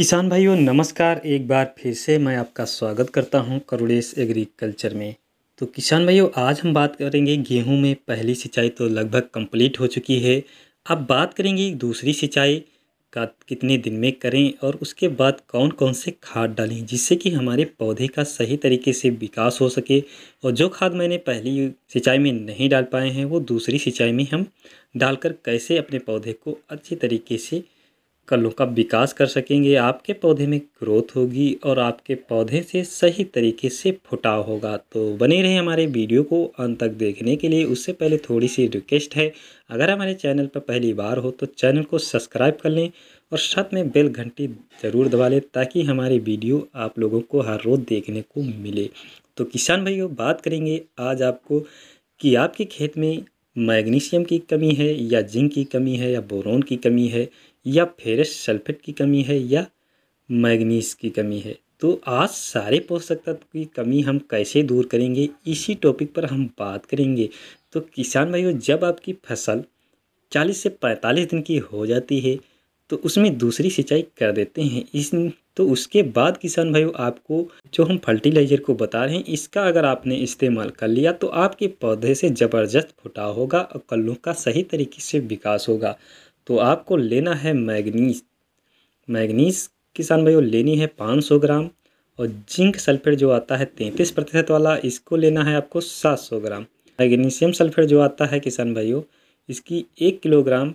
किसान भाइयों नमस्कार एक बार फिर से मैं आपका स्वागत करता हूं करुड़ेश एग्रीकल्चर में तो किसान भाइयों आज हम बात करेंगे गेहूं में पहली सिंचाई तो लगभग कंप्लीट हो चुकी है अब बात करेंगे दूसरी सिंचाई का कितने दिन में करें और उसके बाद कौन कौन से खाद डालें जिससे कि हमारे पौधे का सही तरीके से विकास हो सके और जो खाद मैंने पहली सिंचाई में नहीं डाल पाए हैं वो दूसरी सिंचाई में हम डालकर कैसे अपने पौधे को अच्छी तरीके से कलों का विकास कर सकेंगे आपके पौधे में ग्रोथ होगी और आपके पौधे से सही तरीके से फुटाव होगा तो बने रहे हमारे वीडियो को अंत तक देखने के लिए उससे पहले थोड़ी सी रिक्वेस्ट है अगर हमारे चैनल पर पहली बार हो तो चैनल को सब्सक्राइब कर लें और साथ में बेल घंटी ज़रूर दबा लें ताकि हमारे वीडियो आप लोगों को हर रोज़ देखने को मिले तो किसान भाइयों बात करेंगे आज आपको कि आपके खेत में मैग्नीशियम की कमी है या जिंक की कमी है या बोरोन की कमी है या फेरस सल्फेट की कमी है या मैग्नीस की कमी है तो आज सारे पोषक तत्व की कमी हम कैसे दूर करेंगे इसी टॉपिक पर हम बात करेंगे तो किसान भाइयों जब आपकी फसल 40 से 45 दिन की हो जाती है तो उसमें दूसरी सिंचाई कर देते हैं इस तो उसके बाद किसान भाइयों आपको जो हम फर्टिलाइज़र को बता रहे हैं इसका अगर आपने इस्तेमाल कर लिया तो आपके पौधे से ज़बरदस्त फुटाव होगा और कल्लू का सही तरीके से विकास होगा तो आपको लेना है मैगनीज मैगनीज किसान भाइयों लेनी है 500 ग्राम और जिंक सल्फेट जो आता है तैंतीस प्रतिशत वाला इसको लेना है आपको 700 ग्राम मैग्नीशियम सल्फेट जो आता है किसान भाइयों इसकी एक किलोग्राम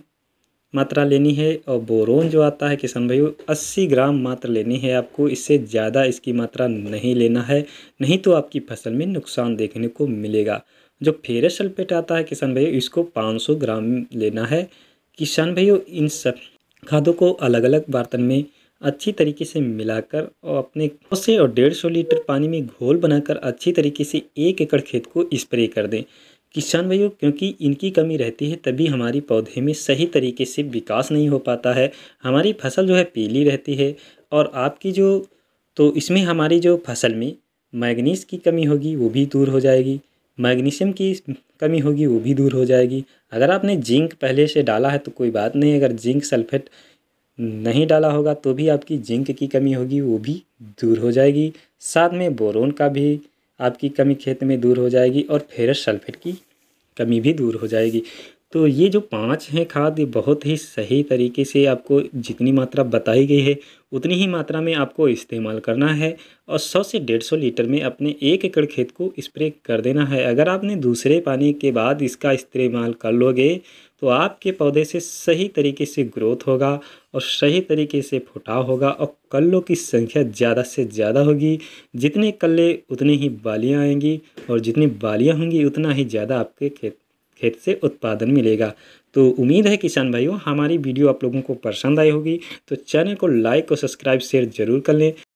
मात्रा लेनी है और बोरोन जो आता है किसान भाइयों अस्सी ग्राम मात्रा लेनी है आपको इससे ज़्यादा इसकी मात्रा नहीं लेना है नहीं तो आपकी फसल में नुकसान देखने को मिलेगा जो फेरे सल्फेट आता है किसान भाइयों इसको 500 ग्राम लेना है किसान भाइयों इन सब खादों को अलग अलग बर्तन में अच्छी तरीके से मिलाकर और अपने सौ और डेढ़ सौ लीटर पानी में घोल बनाकर अच्छी तरीके से एक एकड़ खेत को स्प्रे कर दें किसान भाइयों क्योंकि इनकी कमी रहती है तभी हमारी पौधे में सही तरीके से विकास नहीं हो पाता है हमारी फसल जो है पीली रहती है और आपकी जो तो इसमें हमारी जो फसल में मैग्नीस की कमी होगी वो भी दूर हो जाएगी मैग्नीशियम की कमी होगी वो भी दूर हो जाएगी अगर आपने जिंक पहले से डाला है तो कोई बात नहीं अगर जिंक सल्फेट नहीं डाला होगा तो भी आपकी जिंक की कमी होगी वो भी दूर हो जाएगी साथ में बोरोन का भी आपकी कमी खेत में दूर हो जाएगी और फेरस सल्फेट की कमी भी दूर हो जाएगी तो ये जो पाँच हैं खाद ये बहुत ही सही तरीके से आपको जितनी मात्रा बताई गई है उतनी ही मात्रा में आपको इस्तेमाल करना है और 100 से 150 लीटर में अपने एक एकड़ खेत को स्प्रे कर देना है अगर आपने दूसरे पानी के बाद इसका इस्तेमाल कर लोगे तो आपके पौधे से सही तरीके से ग्रोथ होगा और सही तरीके से फुटाव होगा और कल्लों की संख्या ज़्यादा से ज़्यादा होगी जितने कल्ले उतनी ही बालियाँ आएंगी और जितनी बालियाँ होंगी उतना ही ज़्यादा आपके खेत खेत से उत्पादन मिलेगा तो उम्मीद है किसान भाइयों हमारी वीडियो आप लोगों को पसंद आई होगी तो चैनल को लाइक और सब्सक्राइब शेयर जरूर कर लें